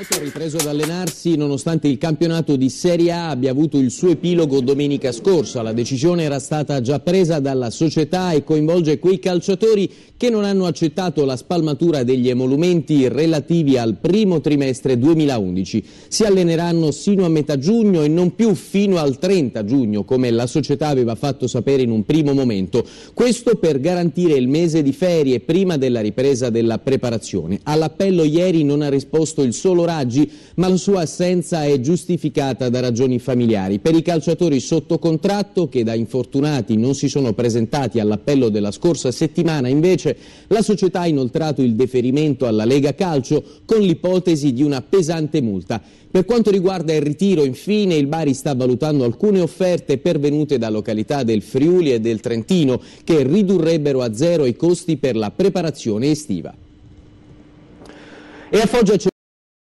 Noto ha ripreso ad allenarsi nonostante il campionato di Serie A abbia avuto il suo epilogo domenica scorsa. La decisione era stata già presa dalla società e coinvolge quei calciatori che non hanno accettato la spalmatura degli emolumenti relativi al primo trimestre 2011. Si alleneranno sino a metà giugno e non più fino al 30 giugno, come la società aveva fatto sapere in un primo momento. Questo per garantire il mese di ferie prima della ripresa della preparazione. All'appello ieri non ha risposto il solo Foraggi, ma la sua assenza è giustificata da ragioni familiari. Per i calciatori sotto contratto, che da infortunati non si sono presentati all'appello della scorsa settimana, invece la società ha inoltrato il deferimento alla Lega Calcio con l'ipotesi di una pesante multa. Per quanto riguarda il ritiro, infine, il Bari sta valutando alcune offerte pervenute da località del Friuli e del Trentino che ridurrebbero a zero i costi per la preparazione estiva. E a Foggia